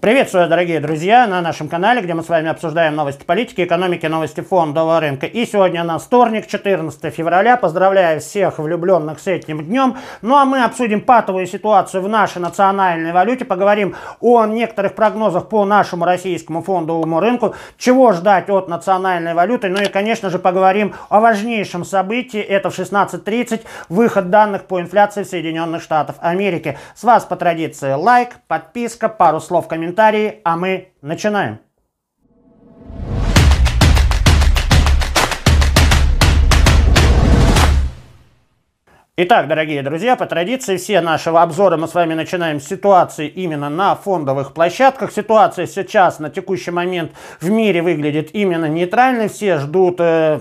Приветствую, дорогие друзья, на нашем канале, где мы с вами обсуждаем новости политики, экономики, новости фондового рынка. И сегодня на вторник, 14 февраля. Поздравляю всех влюбленных с этим днем. Ну а мы обсудим патовую ситуацию в нашей национальной валюте, поговорим о некоторых прогнозах по нашему российскому фондовому рынку, чего ждать от национальной валюты, ну и, конечно же, поговорим о важнейшем событии. Это в 16.30 выход данных по инфляции в Соединенных Штатах Америки. С вас по традиции лайк, подписка, пару слов комментариев комментарии, а мы начинаем. Итак, дорогие друзья, по традиции все нашего обзора мы с вами начинаем с ситуации именно на фондовых площадках. Ситуация сейчас на текущий момент в мире выглядит именно нейтральной. Все ждут э,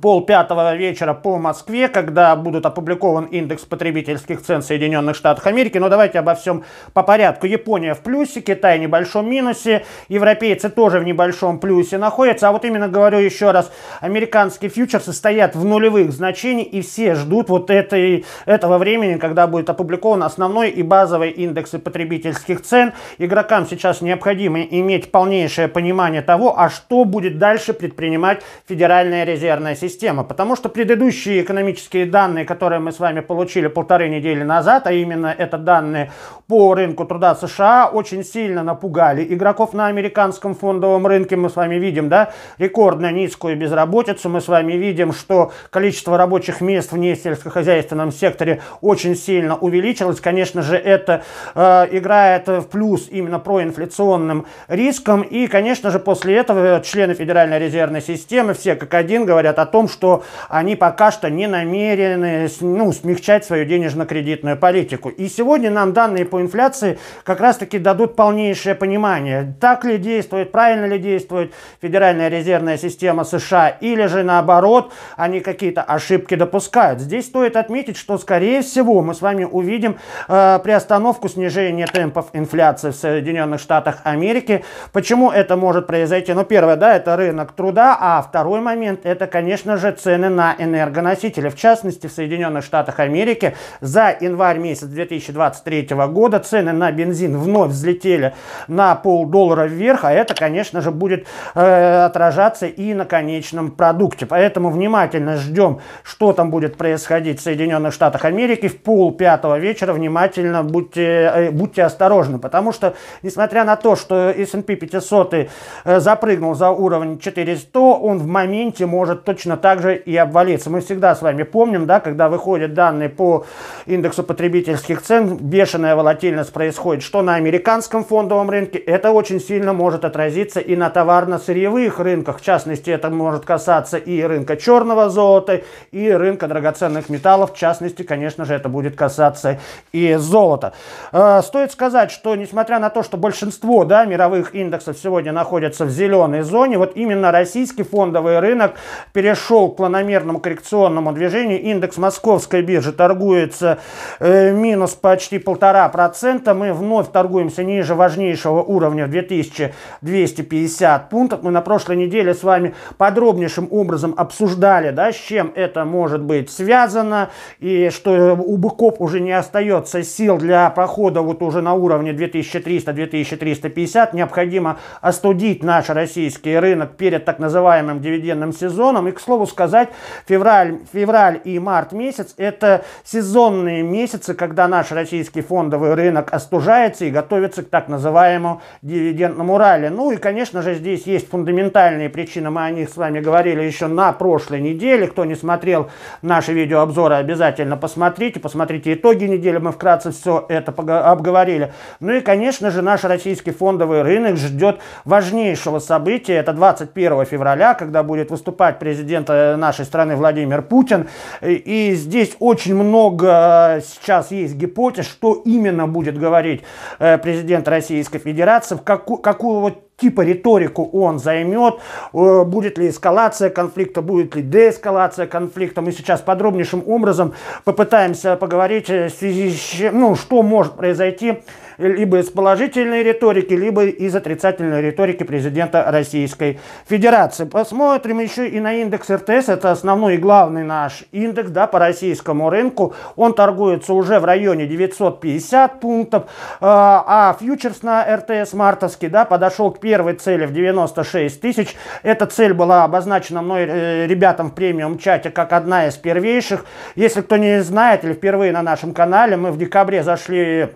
пол пятого вечера по Москве, когда будут опубликован индекс потребительских цен в Соединенных Штатах Америки. Но давайте обо всем по порядку. Япония в плюсе, Китай в небольшом минусе, европейцы тоже в небольшом плюсе находятся. А вот именно говорю еще раз, американские фьючерсы стоят в нулевых значениях и все ждут вот этой, этого времени, когда будет опубликован основной и базовый индексы потребительских цен. Игрокам сейчас необходимо иметь полнейшее понимание того, а что будет дальше предпринимать Федеральная резервная система система, потому что предыдущие экономические данные, которые мы с вами получили полторы недели назад, а именно это данные по рынку труда США, очень сильно напугали игроков на американском фондовом рынке. Мы с вами видим, да, рекордно низкую безработицу, мы с вами видим, что количество рабочих мест в несельскохозяйственном секторе очень сильно увеличилось. Конечно же, это э, играет в плюс именно проинфляционным риском, и, конечно же, после этого члены Федеральной резервной системы все как один говорят о о том, что они пока что не намерены ну, смягчать свою денежно-кредитную политику. И сегодня нам данные по инфляции как раз-таки дадут полнейшее понимание, так ли действует, правильно ли действует Федеральная резервная система США, или же наоборот, они какие-то ошибки допускают. Здесь стоит отметить, что скорее всего мы с вами увидим э, приостановку снижения темпов инфляции в Соединенных Штатах Америки. Почему это может произойти? Ну, первое, да, это рынок труда, а второй момент, это, конечно, конечно же, цены на энергоносители. В частности, в Соединенных Штатах Америки за январь месяц 2023 года цены на бензин вновь взлетели на полдоллара вверх, а это, конечно же, будет э, отражаться и на конечном продукте. Поэтому внимательно ждем, что там будет происходить в Соединенных Штатах Америки. В пол пятого вечера внимательно будьте, э, будьте осторожны, потому что, несмотря на то, что S&P 500 э, запрыгнул за уровень 400, он в моменте может точно точно так же и обвалится. Мы всегда с вами помним, да, когда выходят данные по индексу потребительских цен, бешеная волатильность происходит, что на американском фондовом рынке это очень сильно может отразиться и на товарно-сырьевых рынках. В частности, это может касаться и рынка черного золота, и рынка драгоценных металлов. В частности, конечно же, это будет касаться и золота. А, стоит сказать, что несмотря на то, что большинство да, мировых индексов сегодня находятся в зеленой зоне, вот именно российский фондовый рынок перешел перешел к планомерному коррекционному движению. Индекс московской биржи торгуется э, минус почти полтора процента. Мы вновь торгуемся ниже важнейшего уровня в 2250 пунктов. Мы на прошлой неделе с вами подробнейшим образом обсуждали, да, с чем это может быть связано, и что у быков уже не остается сил для прохода вот уже на уровне 2300-2350. Необходимо остудить наш российский рынок перед так называемым дивидендным сезоном. И, к слову сказать, февраль, февраль и март месяц – это сезонные месяцы, когда наш российский фондовый рынок остужается и готовится к так называемому дивидендному ралли. Ну и, конечно же, здесь есть фундаментальные причины. Мы о них с вами говорили еще на прошлой неделе. Кто не смотрел наши видеообзоры, обязательно посмотрите. Посмотрите итоги недели. Мы вкратце все это обговорили. Ну и, конечно же, наш российский фондовый рынок ждет важнейшего события. Это 21 февраля, когда будет выступать президент президента нашей страны Владимир Путин. И здесь очень много э, сейчас есть гипотез, что именно будет говорить э, президент Российской Федерации, в какую, какую вот типа риторику он займет, э, будет ли эскалация конфликта, будет ли деэскалация конфликта. Мы сейчас подробнейшим образом попытаемся поговорить э, в связи с чем, ну, что может произойти э, либо из положительной риторики, либо из отрицательной риторики президента Российской Федерации. Посмотрим еще и на индекс РТС, это основной и главный наш индекс да, по российскому рынку. Он торгуется уже в районе 950 пунктов, а фьючерс на РТС мартовский да, подошел к первой цели в 96 тысяч. Эта цель была обозначена мной э, ребятам в премиум-чате как одна из первейших. Если кто не знает или впервые на нашем канале, мы в декабре зашли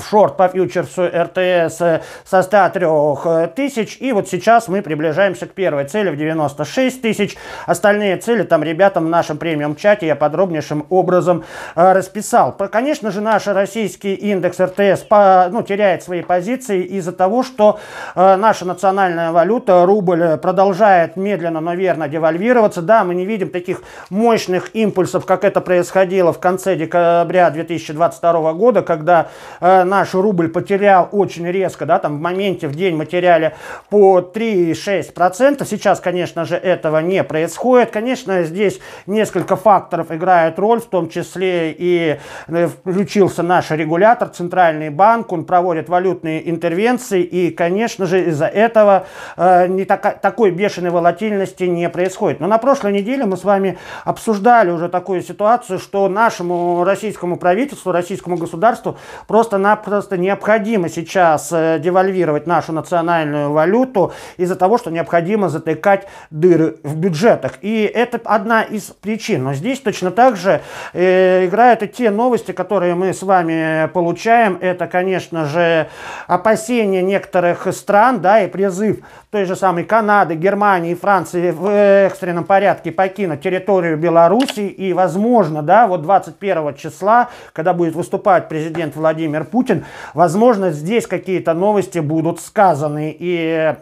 шорт по фьючерсу РТС э, со 103 э, тысяч. И вот сейчас мы приближаемся к первой цели в 96 тысяч. Остальные цели там ребятам в нашем премиум-чате я подробнейшим образом э, расписал. Конечно же, наш российский индекс РТС по, ну, теряет свои позиции из-за того, что э, наша национальная валюта, рубль, э, продолжает медленно, но верно девальвироваться. Да, мы не видим таких мощных импульсов, как это происходило в конце декабря 2022 года, когда э, наш рубль потерял очень резко, да, там в моменте в день мы теряли по 3,6%. Сейчас, конечно же, этого не происходит. Конечно, здесь несколько факторов играют роль, в том числе и э, включился наш регулятор, Центральный банк, он проводит валютные интервенции, и, конечно же, из-за этого э, не так, такой бешеной волатильности не происходит. Но на прошлой неделе мы с вами обсуждали уже такую ситуацию, что нашему российскому правительству, российскому государству просто на просто необходимо сейчас э, девальвировать нашу национальную валюту из-за того, что необходимо затыкать дыры в бюджетах. И это одна из причин. Но здесь точно так же э, играют и те новости, которые мы с вами получаем. Это, конечно же, опасения некоторых стран, да, и призыв той же самой Канады, Германии и Франции в экстренном порядке покинуть территорию Беларуси. И, возможно, да, вот 21 числа, когда будет выступать президент Владимир Путин, Путин. Возможно, здесь какие-то новости будут сказаны. И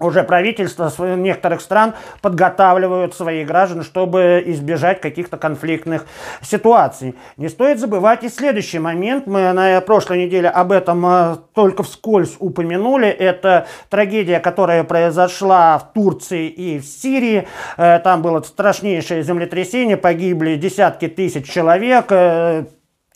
уже правительства некоторых стран подготавливают своих граждан, чтобы избежать каких-то конфликтных ситуаций. Не стоит забывать и следующий момент. Мы на прошлой неделе об этом э, только вскользь упомянули. Это трагедия, которая произошла в Турции и в Сирии. Э, там было страшнейшее землетрясение, погибли десятки тысяч человек, э,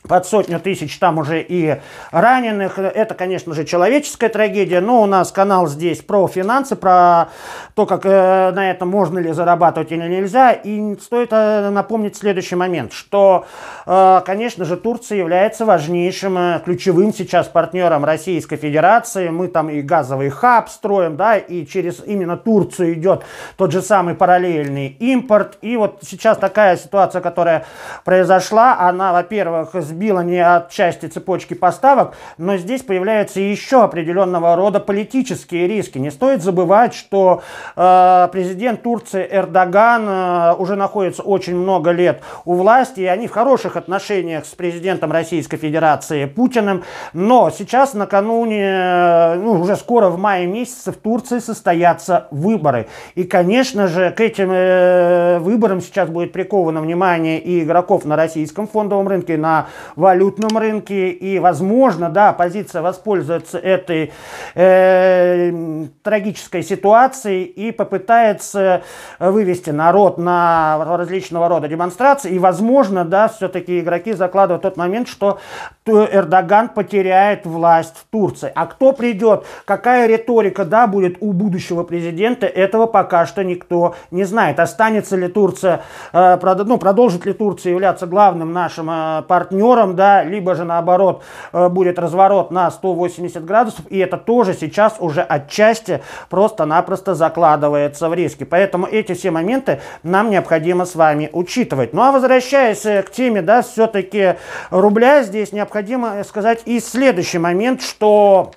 под сотню тысяч там уже и раненых. Это, конечно же, человеческая трагедия, но у нас канал здесь про финансы, про то, как э, на этом можно ли зарабатывать или нельзя. И стоит э, напомнить следующий момент, что, э, конечно же, Турция является важнейшим, э, ключевым сейчас партнером Российской Федерации. Мы там и газовый хаб строим, да, и через именно Турцию идет тот же самый параллельный импорт. И вот сейчас такая ситуация, которая произошла, она, во-первых, отбил, они части цепочки поставок, но здесь появляются еще определенного рода политические риски. Не стоит забывать, что э, президент Турции Эрдоган э, уже находится очень много лет у власти, и они в хороших отношениях с президентом Российской Федерации Путиным, но сейчас накануне, э, ну, уже скоро в мае месяце в Турции состоятся выборы. И, конечно же, к этим э, выборам сейчас будет приковано внимание и игроков на российском фондовом рынке, на валютном рынке. И, возможно, да, оппозиция воспользуется этой э, трагической ситуацией и попытается вывести народ на различного рода демонстрации. И, возможно, да, все-таки игроки закладывают тот момент, что Эрдоган потеряет власть в Турции. А кто придет, какая риторика, да, будет у будущего президента, этого пока что никто не знает. Останется ли Турция, э, ну, продолжит ли Турция являться главным нашим э, партнером, партнером, да, либо же наоборот э, будет разворот на 180 градусов, и это тоже сейчас уже отчасти просто-напросто закладывается в риски. Поэтому эти все моменты нам необходимо с вами учитывать. Ну а возвращаясь э, к теме, да, все-таки рубля, здесь необходимо э, сказать и следующий момент, что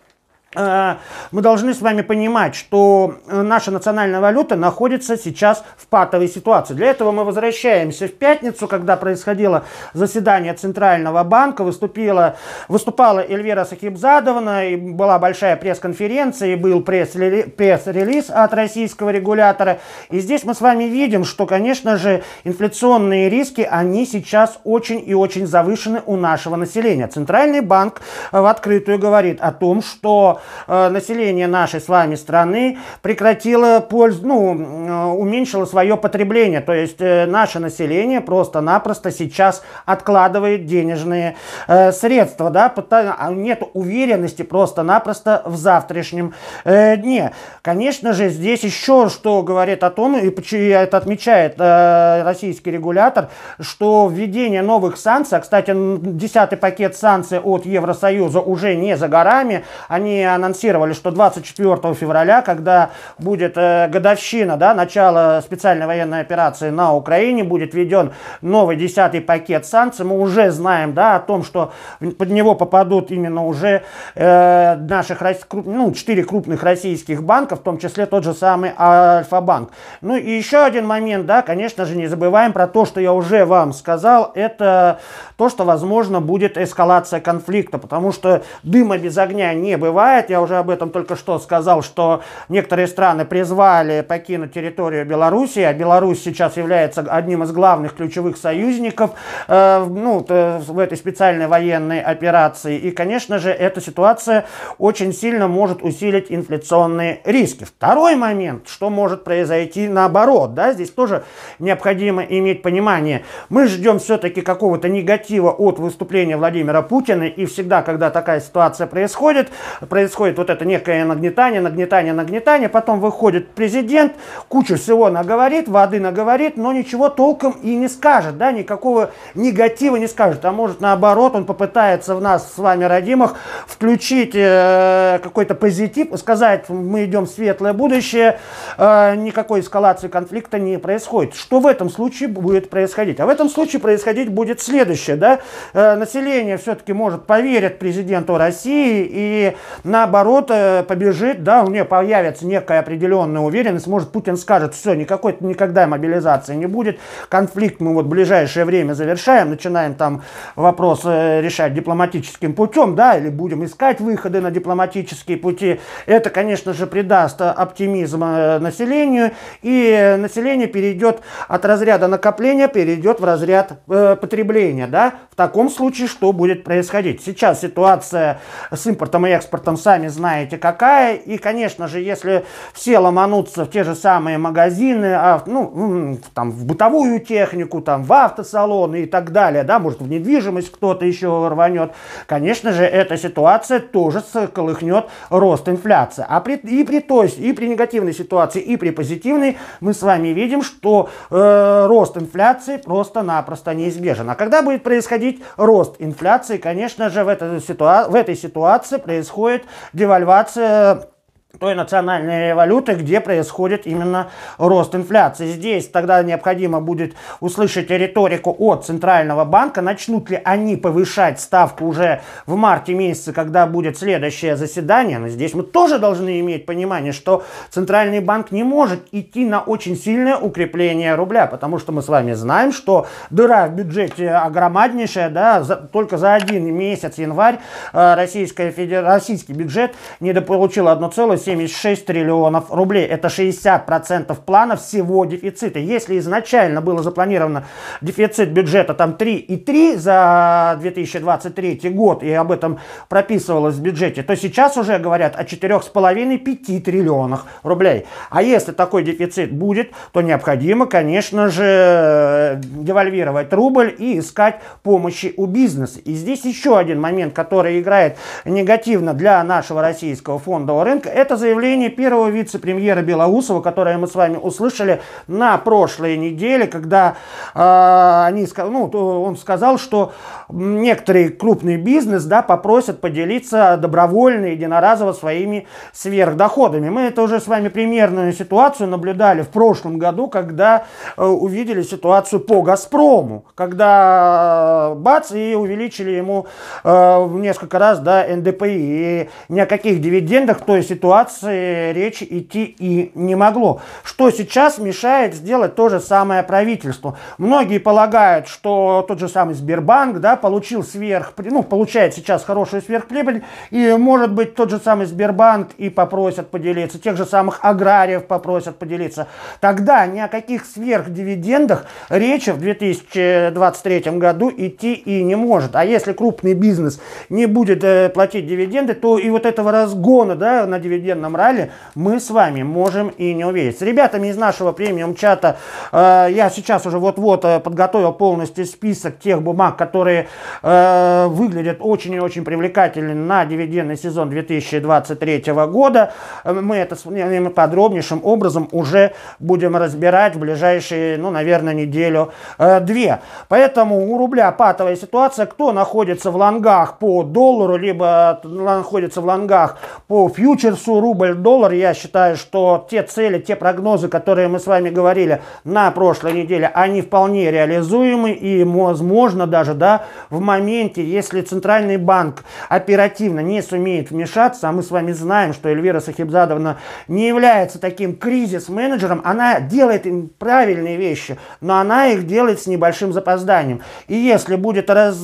Э, мы должны с вами понимать, что э, наша национальная валюта находится сейчас в патовой ситуации. Для этого мы возвращаемся в пятницу, когда происходило заседание Центрального банка, выступила, выступала Эльвира Сахибзадовна, и была большая пресс-конференция, и был пресс-релиз от российского регулятора. И здесь мы с вами видим, что, конечно же, инфляционные риски, они сейчас очень и очень завышены у нашего населения. Центральный банк в открытую говорит о том, что э, население нашей с вами страны прекратило пользу, ну, э, уменьшило свое потребление. То есть э, наше население просто-напросто сейчас откладывает денежные э, средства, да, потому, а нет уверенности просто-напросто в завтрашнем э, дне. Конечно же, здесь еще что говорит о том, и это отмечает э, российский регулятор, что введение новых санкций, а, кстати, десятый пакет санкций от Евросоюза уже не за горами, они анонсировали, что 24 февраля, когда будет э, годовщина да, начала специальной военной операции на Украине, будет введен новый десятый пакет санкций. Мы уже знаем да, о том, что под него попадут именно уже э, наших, ну, 4 крупных российских банков, в том числе тот же самый Альфа-банк. Ну и еще один момент, да, конечно же, не забываем про то, что я уже вам сказал, это то, что, возможно, будет эскалация конфликта, потому что дыма без огня не бывает хватает. Я уже об этом только что сказал, что некоторые страны призвали покинуть территорию Беларуси, а Беларусь сейчас является одним из главных ключевых союзников э, ну, в этой специальной военной операции. И, конечно же, эта ситуация очень сильно может усилить инфляционные риски. Второй момент, что может произойти наоборот, да, здесь тоже необходимо иметь понимание. Мы ждем все-таки какого-то негатива от выступления Владимира Путина, и всегда, когда такая ситуация происходит, происходит происходит вот это некое нагнетание, нагнетание, нагнетание. Потом выходит президент, кучу всего наговорит, воды наговорит, но ничего толком и не скажет, да, никакого негатива не скажет. А может, наоборот, он попытается в нас с вами, родимых, включить э, какой-то позитив, сказать, мы идем в светлое будущее, э, никакой эскалации конфликта не происходит. Что в этом случае будет происходить? А в этом случае происходить будет следующее, да, э, население все-таки может поверить президенту России и на наоборот э, побежит, да, у нее появится некая определенная уверенность, может, Путин скажет, все, никакой никогда мобилизации не будет, конфликт мы вот в ближайшее время завершаем, начинаем там вопрос э, решать дипломатическим путем, да, или будем искать выходы на дипломатические пути. Это, конечно же, придаст э, оптимизм населению, и население перейдет от разряда накопления, перейдет в разряд э, потребления, да, в таком случае что будет происходить? Сейчас ситуация с импортом и экспортом с сами знаете какая. И, конечно же, если все ломанутся в те же самые магазины, а, ну, там, в бытовую технику, там, в автосалоны и так далее, да, может, в недвижимость кто-то еще рванет, конечно же, эта ситуация тоже колыхнет рост инфляции. А при, и, при той, и при негативной ситуации, и при позитивной мы с вами видим, что э, рост инфляции просто-напросто неизбежен. А когда будет происходить рост инфляции, конечно же, в, это, в этой ситуации происходит девальвация той национальной валюты, где происходит именно рост инфляции. Здесь тогда необходимо будет услышать риторику от Центрального банка, начнут ли они повышать ставку уже в марте месяце, когда будет следующее заседание. Но здесь мы тоже должны иметь понимание, что Центральный банк не может идти на очень сильное укрепление рубля, потому что мы с вами знаем, что дыра в бюджете огромнейшая, да, за, только за один месяц, январь, э, российская, российский бюджет недополучил 1,7 176 триллионов рублей. Это 60% плана всего дефицита. Если изначально было запланировано дефицит бюджета там 3,3 за 2023 год, и об этом прописывалось в бюджете, то сейчас уже говорят о 4,5-5 триллионах рублей. А если такой дефицит будет, то необходимо, конечно же, девальвировать рубль и искать помощи у бизнеса. И здесь еще один момент, который играет негативно для нашего российского фондового рынка, это это заявление первого вице-премьера Белоусова, которое мы с вами услышали на прошлой неделе, когда э, они, ну, он сказал, что некоторые крупный бизнес да, попросят поделиться добровольно, единоразово своими сверхдоходами. Мы это уже с вами примерную ситуацию наблюдали в прошлом году, когда э, увидели ситуацию по «Газпрому», когда э, бац, и увеличили ему э, в несколько раз да, НДПИ. И ни о каких дивидендах в той ситуации ситуации речи идти и не могло. Что сейчас мешает сделать то же самое правительство? Многие полагают, что тот же самый Сбербанк да, получил сверх, ну, получает сейчас хорошую сверхприбыль, и, может быть, тот же самый Сбербанк и попросят поделиться, тех же самых аграриев попросят поделиться. Тогда ни о каких сверхдивидендах речи в 2023 году идти и не может. А если крупный бизнес не будет э, платить дивиденды, то и вот этого разгона да, на дивиденды офигенном ралли мы с вами можем и не увидеть. С ребятами из нашего премиум-чата э, я сейчас уже вот-вот э, подготовил полностью список тех бумаг, которые э, выглядят очень и очень привлекательно на дивидендный сезон 2023 года. Э, мы это с вами подробнейшим образом уже будем разбирать в ближайшие, ну, наверное, неделю-две. Э, Поэтому у рубля патовая ситуация. Кто находится в лонгах по доллару, либо находится в лонгах по фьючерсу, рубль-доллар, я считаю, что те цели, те прогнозы, которые мы с вами говорили на прошлой неделе, они вполне реализуемы и, возможно, даже да, в моменте, если Центральный банк оперативно не сумеет вмешаться, а мы с вами знаем, что Эльвира Сахибзадовна не является таким кризис-менеджером, она делает им правильные вещи, но она их делает с небольшим запозданием. И если будет раз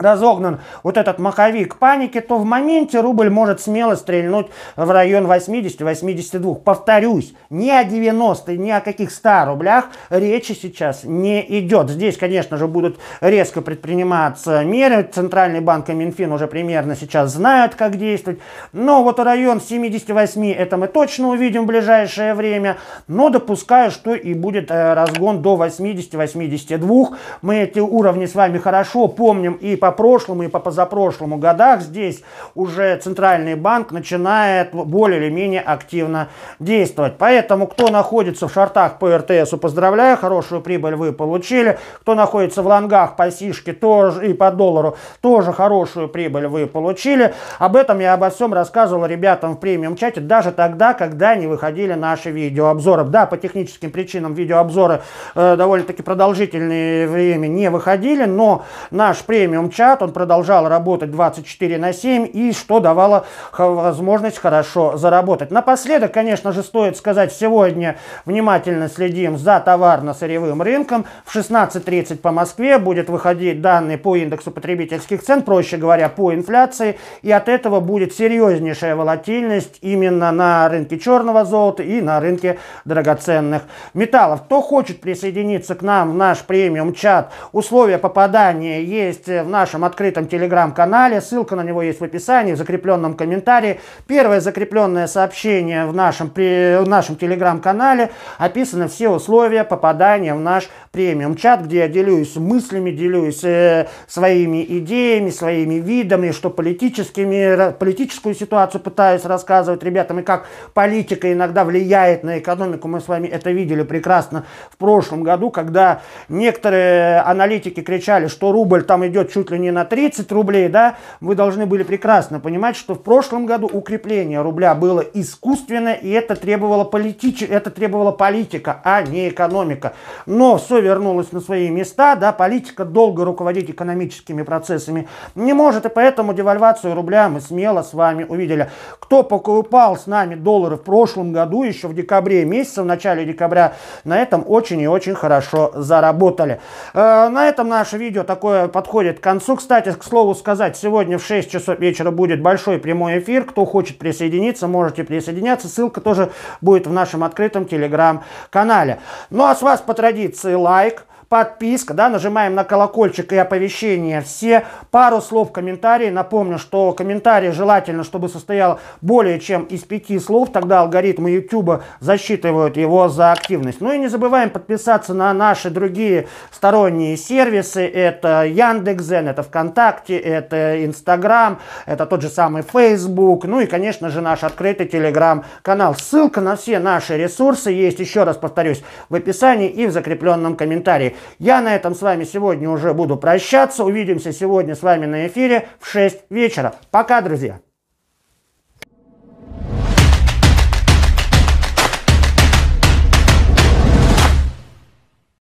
разогнан вот этот маховик паники, то в моменте рубль может смело стрельнуть в район 80-82. Повторюсь, ни о 90, ни о каких 100 рублях речи сейчас не идет. Здесь, конечно же, будут резко предприниматься меры. Центральный банк и Минфин уже примерно сейчас знают, как действовать. Но вот район 78 это мы точно увидим в ближайшее время. Но допускаю, что и будет э, разгон до 80-82. Мы эти уровни с вами хорошо помним и по по прошлому, и по позапрошлому годах здесь уже Центральный банк начинает более или менее активно действовать. Поэтому, кто находится в шортах по РТСу, поздравляю, хорошую прибыль вы получили. Кто находится в лонгах по сишке тоже, и по доллару, тоже хорошую прибыль вы получили. Об этом я обо всем рассказывал ребятам в премиум-чате даже тогда, когда не выходили наши видеообзоры. Да, по техническим причинам видеообзоры э, довольно-таки продолжительное время не выходили, но наш премиум чат, он продолжал работать 24 на 7, и что давало возможность хорошо заработать. Напоследок, конечно же, стоит сказать, сегодня внимательно следим за товарно-сырьевым рынком. В 16.30 по Москве будет выходить данные по индексу потребительских цен, проще говоря, по инфляции, и от этого будет серьезнейшая волатильность именно на рынке черного золота и на рынке драгоценных металлов. Кто хочет присоединиться к нам в наш премиум чат, условия попадания есть в наш нашем открытом телеграм-канале. Ссылка на него есть в описании, в закрепленном комментарии. Первое закрепленное сообщение в нашем, в нашем телеграм-канале описаны все условия попадания в наш премиум чат, где я делюсь мыслями, делюсь э, своими идеями, своими видами, что политическими, политическую ситуацию пытаюсь рассказывать ребятам, и как политика иногда влияет на экономику. Мы с вами это видели прекрасно в прошлом году, когда некоторые аналитики кричали, что рубль там идет чуть ли не на 30 рублей, да, вы должны были прекрасно понимать, что в прошлом году укрепление рубля было искусственное, и это требовало, политич... это требовало политика, а не экономика. Но совесть вернулось на свои места, да, политика долго руководить экономическими процессами не может, и поэтому девальвацию рубля мы смело с вами увидели. Кто покупал с нами доллары в прошлом году, еще в декабре месяце, в начале декабря, на этом очень и очень хорошо заработали. Э, на этом наше видео такое подходит к концу. Кстати, к слову сказать, сегодня в 6 часов вечера будет большой прямой эфир. Кто хочет присоединиться, можете присоединяться. Ссылка тоже будет в нашем открытом телеграм-канале. Ну а с вас по традиции лайк like подписка, да, нажимаем на колокольчик и оповещение. Все пару слов комментарии. Напомню, что комментарий желательно, чтобы состоял более чем из пяти слов, тогда алгоритмы YouTube засчитывают его за активность. Ну и не забываем подписаться на наши другие сторонние сервисы. Это Яндекс.Зен, это ВКонтакте, это Инстаграм, это тот же самый Facebook, ну и, конечно же, наш открытый Телеграм-канал. Ссылка на все наши ресурсы есть, еще раз повторюсь, в описании и в закрепленном комментарии. Я на этом с вами сегодня уже буду прощаться. Увидимся сегодня с вами на эфире в 6 вечера. Пока, друзья!